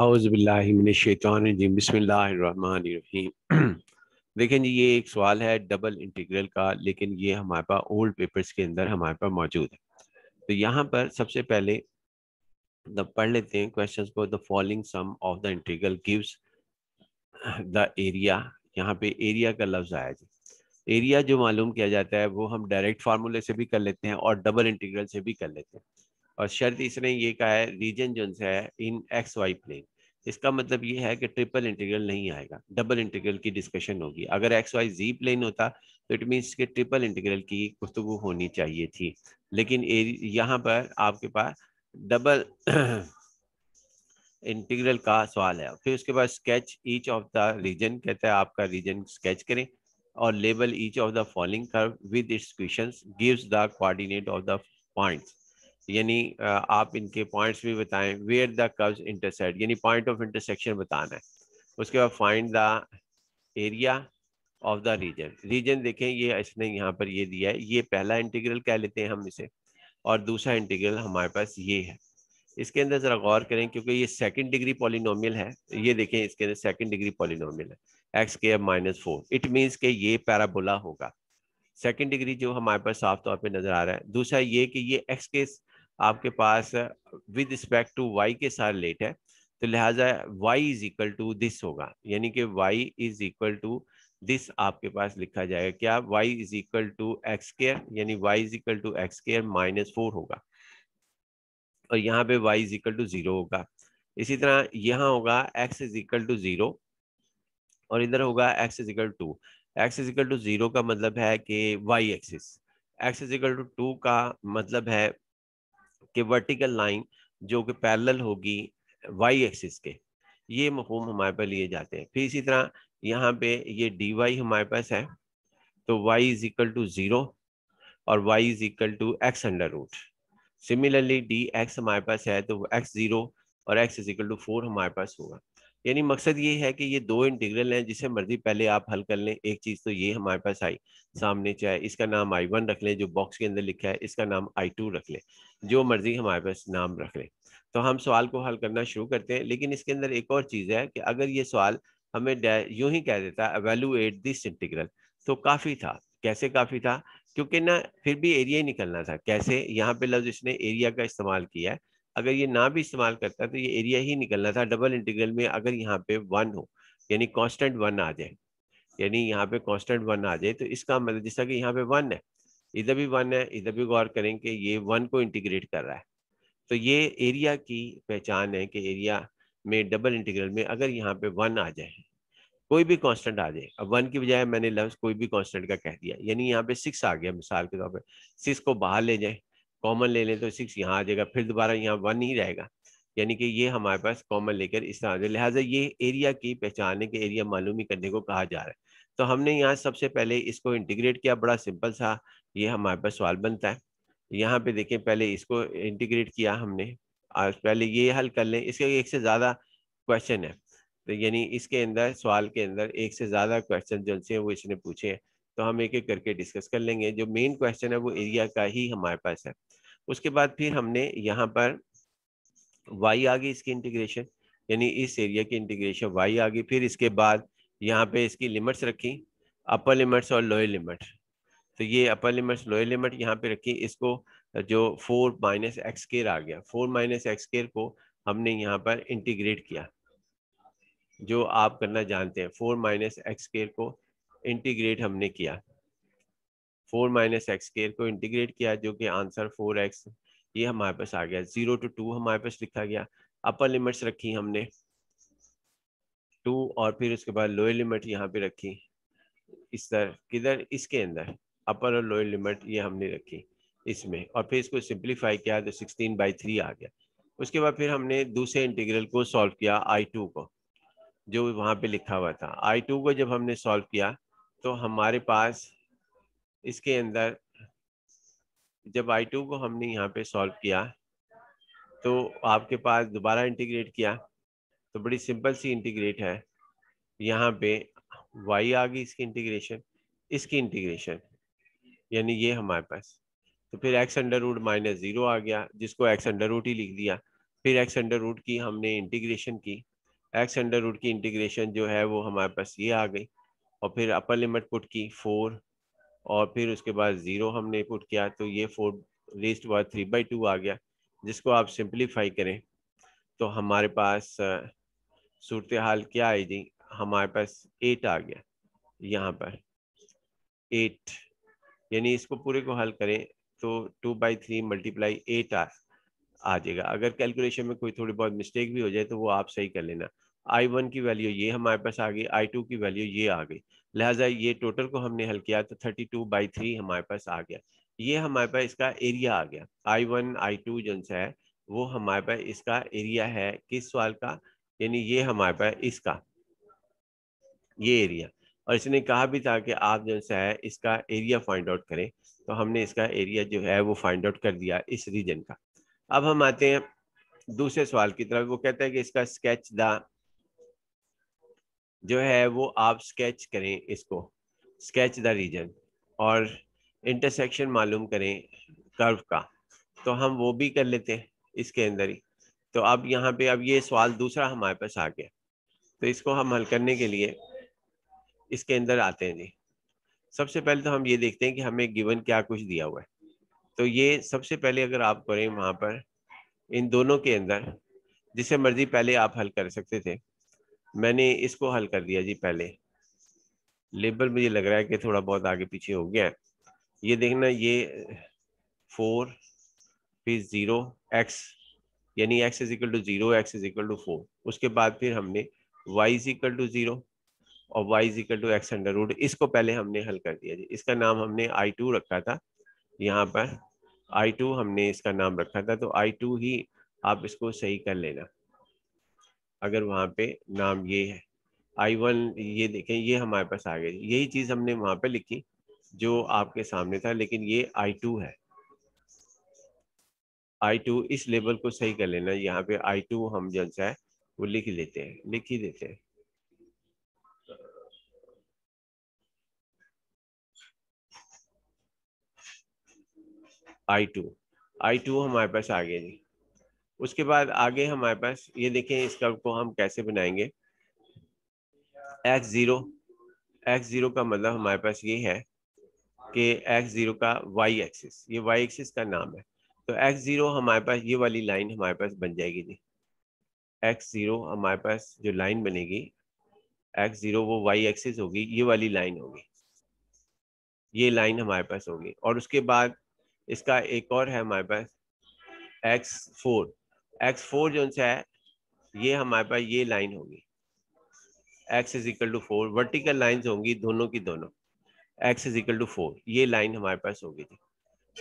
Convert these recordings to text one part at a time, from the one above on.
अवज़बिल्लिमिनशैतानजीम बसमीम देखें जी ये एक सवाल है डबल इंटीग्रल का लेकिन ये हमारे पास ओल्ड पेपर्स के अंदर हमारे पास मौजूद है तो यहाँ पर सबसे पहले पढ़ लेते हैं क्वेश्चंस को the following sum of the integral gives the area यहाँ पे एरिया का लफ्ज़ आया जी एरिया जो मालूम किया जाता है वो हम डायरेक्ट फार्मूले से भी कर लेते हैं और डबल इंटीग्रल से भी कर लेते हैं और शर्त इसने ये कहा है रीजन जो है इन एक्स वाई प्लेन इसका मतलब ये है कि ट्रिपल इंटीग्रल नहीं आएगा डबल इंटीग्रल की डिस्कशन होगी अगर एक्स वाई जी प्लेन होता तो इट मीन्स कि ट्रिपल इंटीग्रल की गुफ्तु होनी चाहिए थी लेकिन यहाँ पर आपके पास डबल इंटीग्रल का सवाल है फिर उसके बाद sketch each of the region कहता है आपका रीजन स्केच करें और label each of the following curve with its questions gives the coordinate of the points यानी आप इनके पॉइंट्स भी बताएं वेयर द कर्व्स इंटरसेक्ट यानी पॉइंट ऑफ इंटरसेक्शन बताना है उसके बाद find the area of the region region देखें ये इसने यहाँ पर ये दिया है ये पहला इंटीग्रल कह लेते हैं हम इसे और दूसरा इंटीग्रल हमारे पास ये है इसके अंदर ज़रा गौर करें क्योंकि ये सेकंड डिग्री पॉलिनोमियल है ये देखें इसके अंदर सेकंड डिग्री पॉलिनोमियल है एक्स के F minus four it means के ये पैराबोला होगा सेकंड डिग्री जो हमारे पास साफ तौर पे नज़र आ रहा है दूसरा ये कि ये एक्स के आपके पास विद रिस्पेक्ट टू वाई के साथ लेट है तो लिहाजा Y is equal to this होगा यानी कि Y is equal to this आपके पास लिखा जाएगा क्या Y is equal to x square यानी Y is equal to x square minus four होगा और यहाँ पे Y is equal to zero होगा इसी तरह यहाँ होगा X is equal to zero और इधर होगा X is equal to x is equal to zero का मतलब है कि Y axis X is equal to two का मतलब है कि वर्टिकल लाइन जो कि पैरेलल होगी वाई एक्सिस के ये मफहम हमारे पास लिए जाते हैं फिर इसी तरह यहाँ पे ये डी वाई हमारे पास है तो Y is equal to zero और Y is equal to X under root similarly D X हमारे पास है तो एक्स ज़ीरो और x is equal to four हमारे पास होगा यानी मकसद ये है कि ये दो इंटीग्रल हैं जिसे मर्जी पहले आप हल कर लें एक चीज़ तो ये हमारे पास आई सामने चाहे इसका नाम आई वन रख लें जो बॉक्स के अंदर लिखा है इसका नाम आई टू रख लें जो मर्जी हमारे पास नाम रख लें तो हम सवाल को हल करना शुरू करते हैं लेकिन इसके अंदर एक और चीज़ है कि अगर ये सवाल हमें यूं ही कह देता है एवेलुएट दिस इंटीग्रल तो काफ़ी था कैसे काफ़ी था क्योंकि ना फिर भी एरिया ही निकलना था कैसे यहाँ पे लफ्ज इसने एरिया का इस्तेमाल किया है अगर ये ना भी इस्तेमाल करता तो ये एरिया ही निकलना था डबल इंटीग्रल में अगर यहाँ पे वन हो यानी कांस्टेंट वन आ जाए यानी यहाँ पे कांस्टेंट वन आ जाए तो इसका मतलब जैसा कि यहाँ पे वन है इधर भी वन है इधर भी गौर करें कि ये वन को इंटीग्रेट कर रहा है तो ये एरिया की पहचान है कि एरिया में डबल इंटीग्रल में अगर यहाँ पे वन आ जाए कोई भी कांस्टेंट आ जाए अब वन की बजाय मैंने लफ्ज कोई भी कांस्टेंट का कह दिया यानी यहाँ पे सिक्स आ गया मिसाल के तौर पर सिक्स को बाहर ले जाए कॉमन ले लें तो सिक्स यहाँ आ जाएगा फिर दोबारा यहाँ वन ही रहेगा यानी कि ये हमारे पास कॉमन लेकर इस तरह लिहाजा ये एरिया की पहचानने के एरिया मालूम ही करने को कहा जा रहा है तो हमने यहाँ सबसे पहले इसको इंटीग्रेट किया बड़ा सिंपल सा ये हमारे पास सवाल बनता है यहाँ पे देखें पहले इसको इंटीग्रेट किया हमने आज पहले ये हल कर लें इसके एक से ज़्यादा क्वेश्चन है तो यानी इसके अंदर सवाल के अंदर एक से ज़्यादा क्वेश्चन जो से वो इसने पूछे हैं तो हम एक एक करके डिस्कस कर लेंगे जो मेन क्वेश्चन है वो एरिया का ही हमारे पास है उसके बाद फिर हमने यहाँ पर वाई आ गई इसकी इंटीग्रेशन यानी इस एरिया की इंटीग्रेशन वाई आ गई फिर इसके बाद यहाँ पे इसकी लिमिट्स रखी अपर लिमिट्स और लोअर लिमिट तो ये अपर लिमिट्स लोअर लिमिट यहाँ पे रखी इसको जो फोर माइनस एक्स केयर आ गया फोर माइनस एक्स केयर को हमने यहाँ पर इंटीग्रेट किया जो आप करना जानते हैं फोर माइनस एक्स केयर को इंटीग्रेट हमने किया फोर माइनस एक्स स्केयर को इंटीग्रेट किया जो कि आंसर फोर एक्स ये हमारे पास आ गया जीरो टू टू हमारे पास लिखा गया अपर लिमिट्स रखी हमने टू और फिर उसके बाद लोअर लिमिट यहाँ पे रखी इस तरह किधर इसके अंदर अपर और लोअर लिमिट ये हमने रखी इसमें और फिर इसको सिंप्लीफाई किया तो सिक्सटीन बाई थ्री आ गया उसके बाद फिर हमने दूसरे इंटीग्रल को सॉल्व किया आई टू को जो वहाँ पे लिखा हुआ था आई टू को जब हमने सॉल्व किया तो हमारे पास इसके अंदर जब आई टू को हमने यहाँ पे सॉल्व किया तो आपके पास दोबारा इंटीग्रेट किया तो बड़ी सिंपल सी इंटीग्रेट है यहाँ पे वाई आ गई इसकी इंटीग्रेशन इसकी इंटीग्रेशन यानी ये हमारे पास तो फिर X under root minus zero आ गया जिसको एक्स अंडर रूट ही लिख दिया फिर एक्स अंडर रूट की हमने इंटीग्रेशन की एक्स अंडर रूट की इंटीग्रेशन जो है वो हमारे पास ये आ गई और फिर अपर लिमिट पुट की फोर और फिर उसके बाद ज़ीरो हमने पुट किया तो ये four raised power three by two आ गया जिसको आप सिंप्लीफाई करें तो हमारे पास सूरत हाल क्या आएगी हमारे पास एट आ गया यहाँ पर एट यानी इसको पूरे को हल करें तो two by three multiply eight आ जाएगा अगर कैलकुलेशन में कोई थोड़ी बहुत मिस्टेक भी हो जाए तो वो आप सही कर लेना आई वन की वैल्यू ये हमारे पास आ गई आई टू की वैल्यू ये आ गई लिहाजा ये टोटल को हमने हल किया तो थर्टी टू बाई थ्री हमारे पास आ गया ये हमारे पास इसका एरिया आ गया आई वन आई टू जनसा है वो हमारे पास इसका एरिया है किस सवाल का यानी ये हमारे पास इसका ये एरिया और इसने कहा भी था कि आप जो है इसका एरिया फाइंड आउट करें तो हमने इसका एरिया जो है वो फाइंड आउट कर दिया इस रीजन का अब हम आते हैं दूसरे सवाल की तरफ वो कहता है कि इसका स्केच द जो है वो आप स्केच करें इसको स्केच द रीजन और इंटरसेक्शन मालूम करें कर्व का तो हम वो भी कर लेते हैं इसके अंदर ही तो अब यहाँ पे अब ये सवाल दूसरा हमारे पास आ गया तो इसको हम हल करने के लिए इसके अंदर आते हैं जी सबसे पहले तो हम ये देखते हैं कि हमें गिवन क्या कुछ दिया हुआ है तो ये सबसे पहले अगर आप करें वहाँ पर इन दोनों के अंदर जिसे मर्जी पहले आप हल कर सकते थे मैंने इसको हल कर दिया जी पहले लेबल मुझे लग रहा है कि थोड़ा बहुत आगे पीछे हो गया है ये देखना ये फोर फिर ज़ीरो एक्स यानी X is equal to zero x is equal to four उसके बाद फिर हमने Y is equal to zero और Y is equal to X under root इसको पहले हमने हल कर दिया जी इसका नाम हमने आई टू रखा था यहाँ पर आई टू हमने इसका नाम रखा था तो आई टू ही आप इसको सही कर लेना अगर वहाँ पे नाम ये है आई वन ये देखें ये हमारे पास आ गया यही चीज़ हमने वहां पे लिखी जो आपके सामने था लेकिन ये आई टू है आई टू इस लेबल को सही कर लेना यहाँ पे आई टू हम जैसा अच्छा है वो लिख लेते हैं लिख ही देते हैं आई टू आई टू हमारे पास आ गया जी उसके बाद आगे हमारे पास ये देखें इस कर्व को हम कैसे बनाएंगे एक्स ज़ीरो एक्स ज़ीरो का मतलब हमारे पास ये है कि एक्स ज़ीरो का वाई एक्सिस ये वाई एक्सिस का नाम है तो एक्स ज़ीरो हमारे पास ये वाली लाइन हमारे पास बन जाएगी जी एक्स ज़ीरो हमारे पास जो लाइन बनेगी एक्स ज़ीरो वो वाई एक्सिस होगी ये वाली लाइन होगी ये लाइन हमारे पास होगी और उसके बाद इसका एक और है हमारे पास एक्स फोर एक्स फोर जो है ये हमारे पास ये लाइन होगी X is equal to four vertical line होंगी दोनों की दोनों X is equal to four ये लाइन हमारे पास होगी थी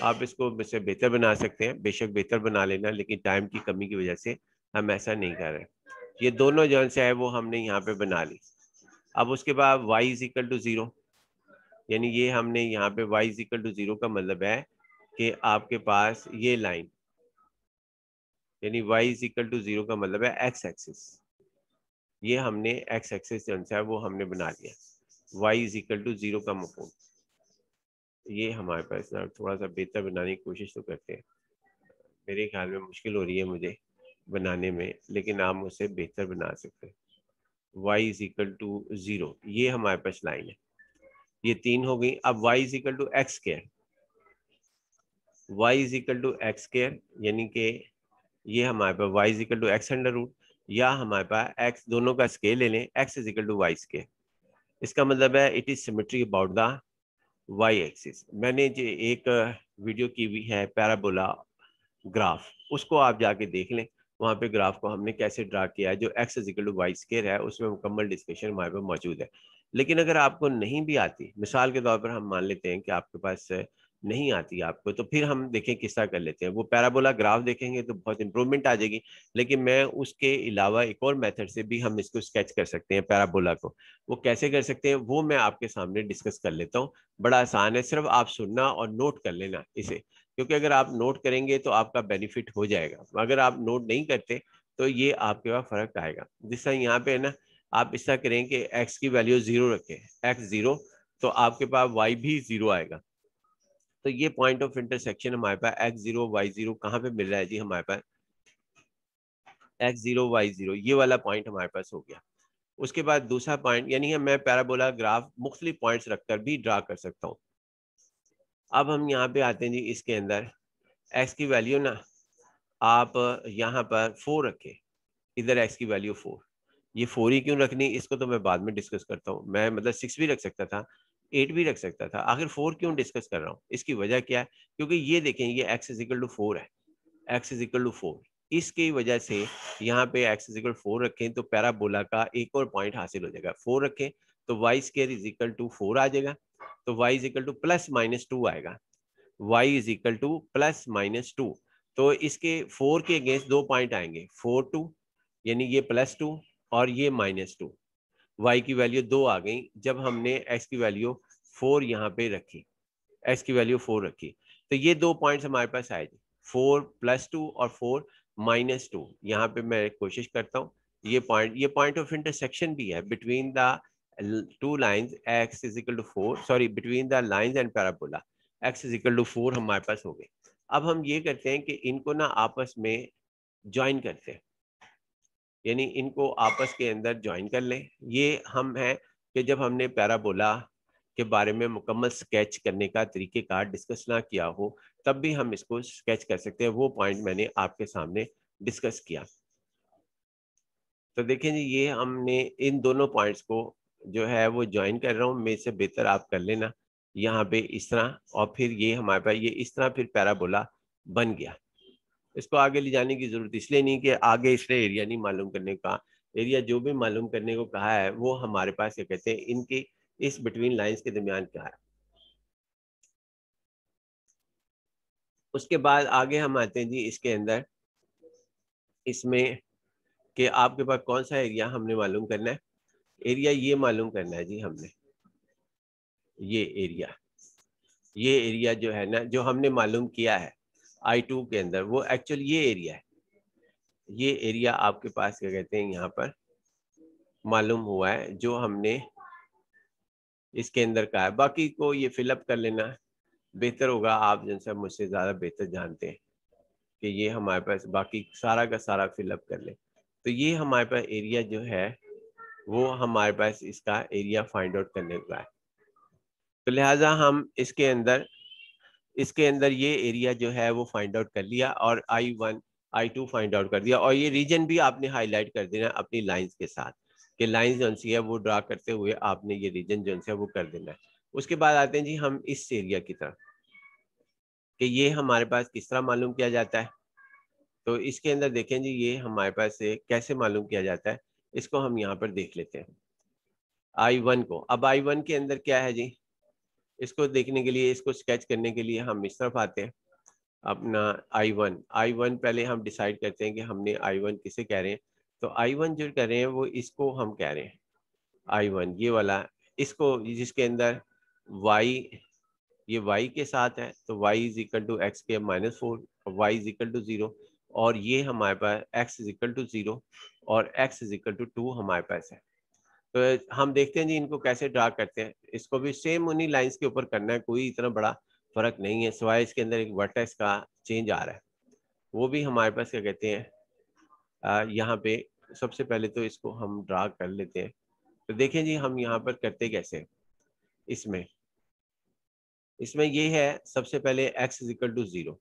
आप इसको इससे बेहतर बना सकते हैं बेशक बेहतर बना लेना लेकिन टाइम की कमी की वजह से हम ऐसा नहीं कर रहे ये दोनों जो है वो हमने यहाँ पे बना ली अब उसके बाद Y is equal to zero यानी ये हमने यहाँ पे Y is equal to zero का मतलब है कि आपके पास ये लाइन यानी y is equal to zero का मतलब है x एक्सिस ये हमने x एक्सिस जो है वो हमने बना लिया y is equal to zero का मफूम ये हमारे पास ना थोड़ा सा बेहतर बनाने की कोशिश तो करते हैं मेरे ख्याल में मुश्किल हो रही है मुझे बनाने में लेकिन आप उसे बेहतर बना सकते हैं y is equal to zero ये हमारे पास लाइन है ये तीन हो गई अब y is equal to x square y is equal to x square यानी कि ये हमारे पास Y is equal to X under root या हमारे पास एक्स दोनों का स्केल ले लें X is equal to Y square इसका मतलब है it is symmetric about the Y axis मैंने जो एक वीडियो की हुई है पैराबोला ग्राफ उसको आप जाके देख लें वहाँ पे ग्राफ को हमने कैसे ड्रा किया है जो X is equal to Y square है उसमें मुकम्मल डिस्कशन हमारे पास मौजूद है लेकिन अगर आपको नहीं भी आती मिसाल के तौर पर हम मान लेते हैं कि आपके पास नहीं आती आपको तो फिर हम देखें तरह कर लेते हैं वो पैराबोला ग्राफ देखेंगे तो बहुत इंप्रूवमेंट आ जाएगी लेकिन मैं उसके अलावा एक और मेथड से भी हम इसको स्केच कर सकते हैं पैराबोला को वो कैसे कर सकते हैं वो मैं आपके सामने डिस्कस कर लेता हूँ बड़ा आसान है सिर्फ आप सुनना और नोट कर लेना इसे क्योंकि अगर आप नोट करेंगे तो आपका बेनिफिट हो जाएगा अगर आप नोट नहीं करते तो ये आपके पास फर्क आएगा जिस तरह यहाँ पे है ना आप इस तरह करें कि एक्स की वैल्यू जीरो रखें एक्स जीरो तो आपके पास वाई भी जीरो आएगा तो ये पॉइंट ऑफ इंटरसेक्शन हमारे पास एक्स जीरो वाई जीरो कहाँ पे मिल रहा है जी हमारे पास एक्स जीरो वाई जीरो ये वाला पॉइंट हमारे पास हो गया उसके बाद दूसरा पॉइंट यानी मैं पैराबोला ग्राफ मुख्तलि पॉइंट्स रखकर भी ड्रा कर सकता हूँ अब हम यहाँ पे आते हैं जी इसके अंदर एक्स की वैल्यू ना आप यहाँ पर फोर रखें इधर एक्स की वैल्यू फोर ये फोर ही क्यों रखनी इसको तो मैं बाद में डिस्कस करता हूँ मैं मतलब सिक्स भी रख सकता था एट भी रख सकता था आखिर फोर क्यों डिस्कस कर रहा हूँ इसकी वजह क्या है क्योंकि ये देखें ये X is equal to four है X is equal to four इसकी वजह से यहाँ पे एक्स इज इक्वल फोर रखें तो पैराबोला का एक और पॉइंट हासिल हो जाएगा फोर रखें तो Y square is equal to four आ जाएगा तो Y is equal to plus minus two आएगा Y is equal to plus minus two तो इसके फोर के अगेंस्ट दो पॉइंट आएंगे फोर टू यानी ये प्लस टू और ये माइनस टू वाई की वैल्यू दो आ गई जब हमने एक्स की वैल्यू फोर यहाँ पे रखी एक्स की वैल्यू फोर रखी तो ये दो पॉइंट्स हमारे पास आए थे फोर प्लस टू और फोर माइनस टू यहाँ पे मैं कोशिश करता हूँ ये पॉइंट ये पॉइंट ऑफ इंटरसेक्शन भी है between the two lines X is equal to four sorry between the lines and parabola X is equal to four हमारे पास हो गए अब हम ये करते हैं कि इनको ना आपस में ज्वाइन करते हैं यानी इनको आपस के अंदर ज्वाइन कर लें ये हम हैं कि जब हमने पैराबोला के बारे में मुकम्मल स्केच करने का तरीक़ेकार डिस्कस ना किया हो तब भी हम इसको स्केच कर सकते हैं वो पॉइंट मैंने आपके सामने डिस्कस किया तो देखें जी ये हमने इन दोनों पॉइंट्स को जो है वो ज्वाइन कर रहा हूँ मेरे से बेहतर आप कर लेना यहाँ पे इस तरह और फिर ये हमारे पास ये इस तरह फिर पैराबोला बन गया इसको आगे ले जाने की जरूरत इसलिए नहीं कि आगे इसने एरिया नहीं मालूम करने का एरिया जो भी मालूम करने को कहा है वो हमारे पास ये कहते हैं इनकी इस बिटवीन लाइंस के दरमियान क्या है उसके बाद आगे हम आते हैं जी इसके अंदर इसमें कि आपके पास कौन सा एरिया हमने मालूम करना है एरिया ये मालूम करना है जी हमने ये एरिया ये एरिया जो है ना जो हमने मालूम किया है आई टू के अंदर वो एक्चुअली ये एरिया है ये एरिया आपके पास क्या कहते हैं यहाँ पर मालूम हुआ है जो हमने इसके अंदर कहा है बाकी को ये फिलअप कर लेना बेहतर होगा आप जन सब मुझसे ज़्यादा बेहतर जानते हैं कि ये हमारे पास बाकी सारा का सारा फिलअप कर ले तो ये हमारे पास एरिया जो है वो हमारे पास इसका एरिया फाइंड आउट करने का है तो लिहाजा हम इसके अंदर इसके अंदर ये एरिया जो है वो फाइंड आउट कर लिया और I one I two find out कर दिया और ये रीजन भी आपने हाईलाइट कर देना अपनी लाइंस के साथ कि लाइंस जो सी है वो ड्रा करते हुए आपने ये रीजन जो है वो कर देना है उसके बाद आते हैं जी हम इस एरिया की तरफ कि ये हमारे पास किस तरह मालूम किया जाता है तो इसके अंदर देखें जी ये हमारे पास से कैसे मालूम किया जाता है इसको हम यहाँ पर देख लेते हैं आई वन को अब आई वन के अंदर क्या है जी इसको देखने के लिए इसको स्केच करने के लिए हम इस तरफ आते हैं अपना आई वन आई वन पहले हम डिसाइड करते हैं कि हमने आई वन किसे कह रहे हैं तो आई वन जो कह रहे हैं वो इसको हम कह रहे हैं आई वन ये वाला इसको जिसके अंदर वाई ये वाई के साथ है तो Y is equal to X के minus four Y is equal to zero और ये हमारे पास X is equal to zero और x is equal to two हमारे पास है तो हम देखते हैं जी इनको कैसे ड्रा करते हैं इसको भी सेम उन्हीं लाइंस के ऊपर करना है कोई इतना बड़ा फर्क नहीं है सिवाय इसके अंदर एक वर्टेक्स का चेंज आ रहा है वो भी हमारे पास क्या कहते हैं यहाँ पे सबसे पहले तो इसको हम ड्रा कर लेते हैं तो देखें जी हम यहाँ पर करते कैसे इसमें इसमें ये है सबसे पहले x is equal to zero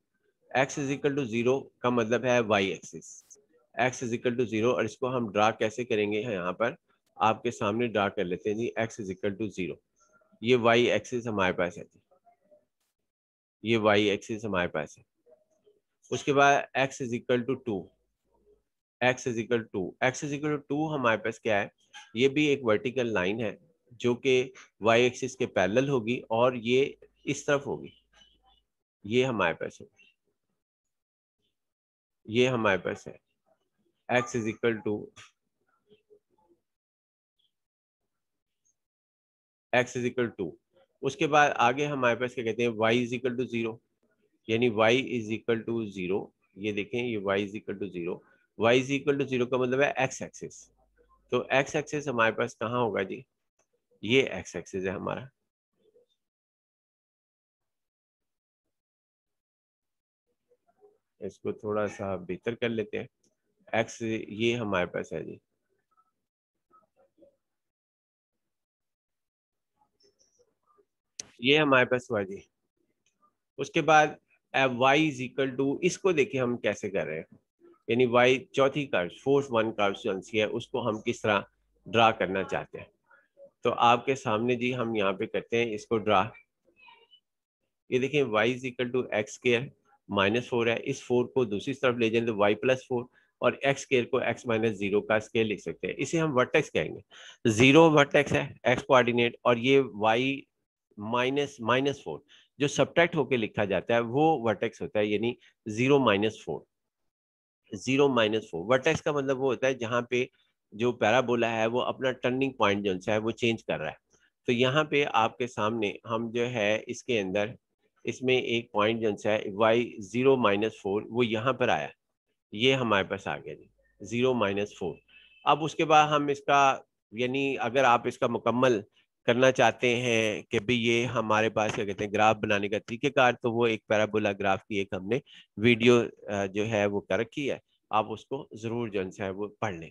X is equal to zero का मतलब है y axis x is equal to zero और इसको हम ड्रा कैसे करेंगे यहाँ पर आपके सामने ड्रा कर लेते हैं जी X is equal to zero ये वाई एक्सिस हमारे पास है जी ये वाई एक्सिस हमारे पास है उसके बाद X is equal to two x is equal to x is equal to हमारे पास क्या है ये भी एक वर्टिकल लाइन है जो कि वाई एक्सिस के पैरेलल होगी और ये इस तरफ होगी ये हमारे पास है ये हमारे पास है X is equal to x is equal to उसके बाद आगे हमारे पास क्या कहते हैं y is equal to zero यानी y is equal to zero ये देखें ये y is equal to zero y is equal to zero का मतलब है x एक्सेस तो x एक्सेस हमारे पास कहाँ होगा जी ये x एक्सेस है हमारा इसको थोड़ा सा बेहतर कर लेते हैं x ये हमारे पास है जी ये हमारे पास हुआ जी उसके बाद वाई इज इक्वल टू इसको देखिए हम कैसे कर रहे हैं यानी वाई चौथी कार्ड फोर्थ वन कार्बसुएंसी है उसको हम किस तरह ड्रा करना चाहते हैं तो आपके सामने जी हम यहाँ पे करते हैं इसको ड्रा ये देखिए Y is equal to x square minus four है इस फोर को दूसरी तरफ ले जाए तो वाई प्लस फोर और एक्स केयर को एक्स माइनस जीरो का स्केयर लिख सकते हैं इसे हम वर्टेक्स कहेंगे जीरो वर्टेक्स है एक्स कोऑर्डिनेट और ये वाई माइनस माइनस फोर जो सब्ट्रैक्ट होके लिखा जाता है वो वर्टेक्स होता है यानी zero minus four zero minus four vertex का मतलब वो होता है जहाँ पे जो पैराबोला है वो अपना टर्निंग पॉइंट जो है वो चेंज कर रहा है तो यहाँ पे आपके सामने हम जो है इसके अंदर इसमें एक पॉइंट जो है वाई जीरो माइनस फोर वो यहाँ पर आया ये हमारे पास आ गया जी जीरो माइनस फोर अब उसके बाद हम इसका यानी अगर आप इसका मुकम्मल करना चाहते हैं कि भाई ये हमारे पास क्या कहते हैं ग्राफ बनाने का तरीकेकार तो वो एक पैराबोला ग्राफ की एक हमने वीडियो जो है वो कर रखी है आप उसको ज़रूर जो है वो पढ़ लें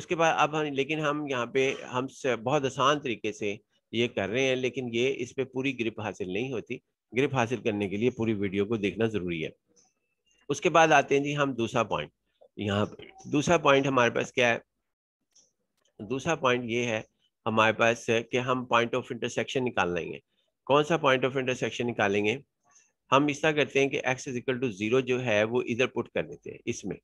उसके बाद अब हम लेकिन हम यहाँ पे हम बहुत आसान तरीके से ये कर रहे हैं लेकिन ये इस पर पूरी ग्रिप हासिल नहीं होती ग्रिप हासिल करने के लिए पूरी वीडियो को देखना ज़रूरी है उसके बाद आते हैं जी हम दूसरा पॉइंट यहाँ पर दूसरा पॉइंट हमारे पास क्या है दूसरा पॉइंट ये है हमारे पास है कि हम पॉइंट ऑफ इंटरसेक्शन निकाल लेंगे कौन सा पॉइंट ऑफ इंटरसेक्शन निकालेंगे हम इस तरह करते हैं कि X is equal to zero जो है वो इधर पुट कर देते हैं इसमें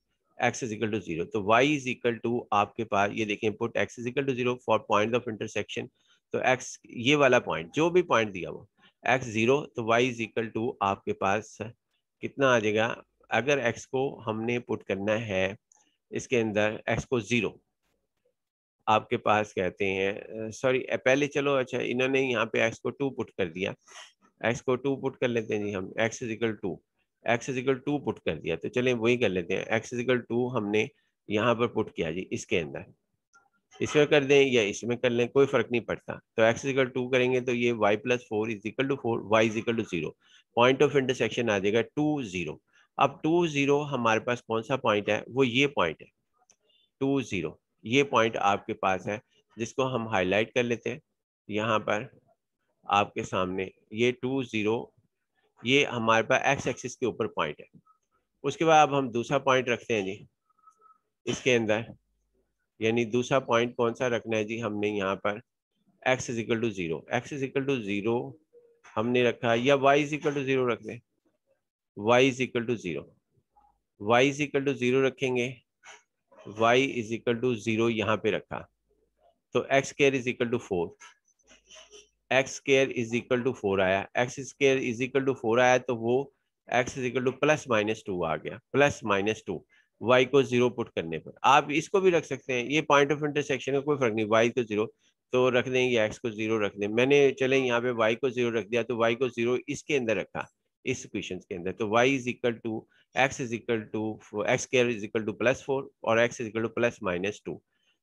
X is equal to zero तो वाई इज इक्वल टू आपके पास ये देखें put X is equal to zero for point of intersection तो एक्स ये वाला पॉइंट जो भी पॉइंट दिया वो एक्स जीरो तो वाई इज इक्वल टू आपके पास कितना आ जाएगा अगर एक्स को हमने पुट करना है इसके अंदर एक्स को जीरो आपके पास कहते हैं सॉरी पहले चलो अच्छा इन्होंने यहाँ पे एक्स को टू पुट कर दिया एक्स को टू पुट कर लेते हैं जी हम X is equal to X is equal to put कर दिया तो चलें वही कर लेते हैं एक्स इजिकल टू हमने यहाँ पर पुट किया जी इसके अंदर इसमें कर दें या इसमें कर लें कोई फर्क नहीं पड़ता तो एक्स इजिकल टू करेंगे तो ये Y plus four is equal to four Y is equal to zero point of intersection आ जाएगा टू जीरो अब टू जीरो हमारे पास कौन सा पॉइंट है वो ये पॉइंट है टू जीरो ये पॉइंट आपके पास है जिसको हम हाईलाइट कर लेते हैं यहाँ पर आपके सामने ये टू ज़ीरो ये हमारे पास एक्स एक्सिस के ऊपर पॉइंट है उसके बाद अब हम दूसरा पॉइंट रखते हैं जी इसके अंदर यानी दूसरा पॉइंट कौन सा रखना है जी हमने यहाँ पर x is equal to zero x is equal to zero हमने रखा या y is equal to zero रख दें y is equal to zero y is equal to zero रखेंगे y is equal to zero यहां पे रखा तो x square is equal to four x square is equal to four आया x square is equal to four आया तो वो x is equal to plus minus two आ गया प्लस माइनस टू वाई को जीरो पुट करने पर आप इसको भी रख सकते हैं ये पॉइंट ऑफ इंटरसेक्शन का कोई फर्क नहीं वाई को जीरो तो रख दें या एक्स को जीरो रख दें मैंने चले यहाँ पे वाई को जीरो रख दिया तो वाई को जीरो इसके अंदर रखा इस इक्वेशन के अंदर तो Y is equal to x is equal to x care is equal to plus four और x is equal to plus minus two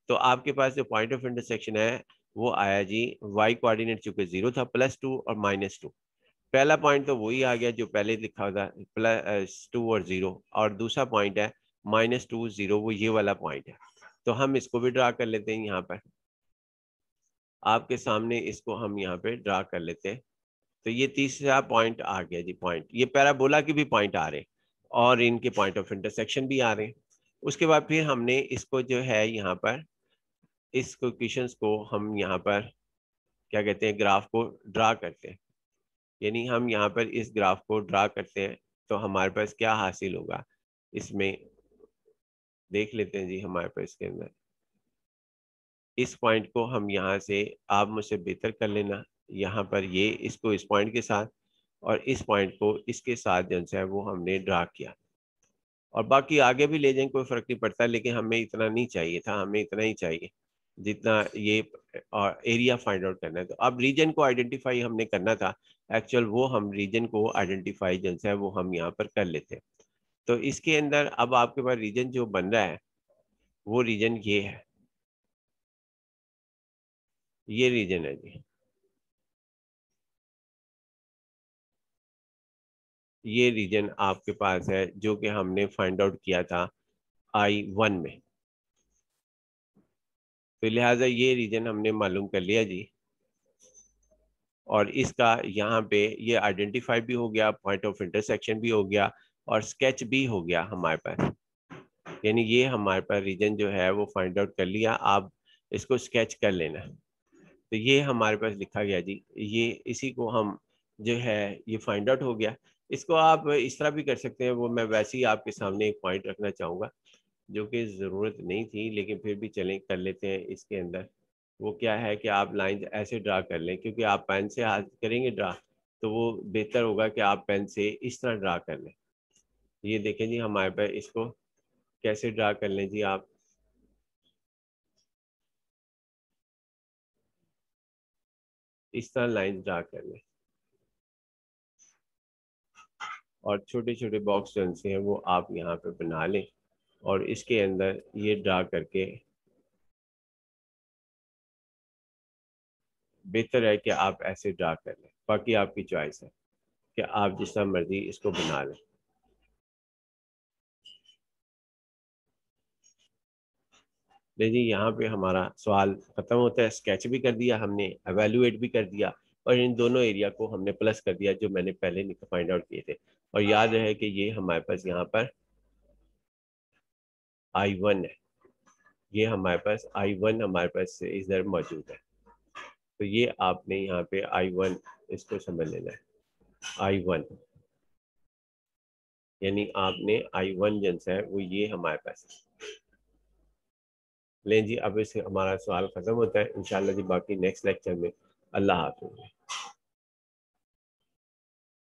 तो आपके पास जो पॉइंट ऑफ इंटरसेक्शन है वो आया जी वाई कोऑर्डिनेट चूंकि जीरो था प्लस टू और माइनस टू पहला पॉइंट तो वही आ गया जो पहले लिखा था प्लस टू और जीरो और दूसरा पॉइंट है माइनस टू जीरो वो ये वाला पॉइंट है तो हम इसको भी ड्रा कर लेते हैं यहाँ पर आपके सामने इसको हम यहाँ पे ड्रा कर लेते हैं तो ये तीसरा पॉइंट आ गया जी पॉइंट ये पैराबोला के भी पॉइंट आ रहे हैं और इनके पॉइंट ऑफ इंटरसेक्शन भी आ रहे हैं उसके बाद फिर हमने इसको जो है यहाँ पर इस क्वेश्चन को हम यहाँ पर क्या कहते हैं ग्राफ को ड्रा करते हैं यानी हम यहाँ पर इस ग्राफ को ड्रा करते हैं तो हमारे पास क्या हासिल होगा इसमें देख लेते हैं जी हमारे पास इसके अंदर इस पॉइंट को हम यहाँ से आप मुझसे बेहतर कर लेना यहाँ पर ये इसको इस पॉइंट के साथ और इस पॉइंट को इसके साथ जो है वो हमने ड्रा किया और बाकी आगे भी ले जाएंगे कोई फ़र्क नहीं पड़ता लेकिन हमें इतना नहीं चाहिए था हमें इतना ही चाहिए जितना ये और एरिया फाइंड आउट करना है तो अब रीजन को आइडेंटिफाई हमने करना था एक्चुअल वो हम रीजन को आइडेंटिफाई जो है वो हम यहाँ पर कर लेते हैं तो इसके अंदर अब आपके पास रीजन जो बन रहा है वो रीजन ये है ये रीजन है जी ये रीजन आपके पास है जो कि हमने फाइंड आउट किया था आई वन में तो लिहाजा ये रीजन हमने मालूम कर लिया जी और इसका यहाँ पे ये आइडेंटिफाई भी हो गया पॉइंट ऑफ इंटरसेक्शन भी हो गया और स्केच भी हो गया हमारे पास यानी ये हमारे पास रीजन जो है वो फाइंड आउट कर लिया आप इसको स्केच कर लेना तो ये हमारे पास लिखा गया जी ये इसी को हम जो है ये फाइंड आउट हो गया इसको आप इस तरह भी कर सकते हैं वो मैं वैसे ही आपके सामने एक पॉइंट रखना चाहूँगा जो कि ज़रूरत नहीं थी लेकिन फिर भी चलें कर लेते हैं इसके अंदर वो क्या है कि आप लाइन ऐसे ड्रा कर लें क्योंकि आप पेन से हाथ करेंगे ड्रा तो वो बेहतर होगा कि आप पेन से इस तरह ड्रा कर लें ये देखें जी हमारे पास इसको कैसे ड्रा कर लें जी आप इस तरह लाइन ड्रा कर लें और छोटे छोटे बॉक्स जो से हैं वो आप यहाँ पे बना लें और इसके अंदर ये ड्रा करके बेहतर है कि आप ऐसे ड्रा कर लें बाकी आपकी चॉइस है कि आप जितना मर्जी इसको बना लें जी यहाँ पे हमारा सवाल ख़त्म होता है स्केच भी कर दिया हमने एवेल्यूएट भी कर दिया और इन दोनों एरिया को हमने प्लस कर दिया जो मैंने पहले फाइंड आउट किए थे और याद रहे कि ये हमारे पास यहाँ पर आई वन है ये हमारे पास आई वन हमारे पास इधर मौजूद है तो ये आपने यहाँ पे आई वन इसको समझ लेना है आई वन यानी आपने आई वन जैसा है वो ये हमारे पास है लें जी अब इससे हमारा सवाल ख़त्म होता है इन जी बाकी नेक्स्ट लेक्चर में अल्लाह हाफिज़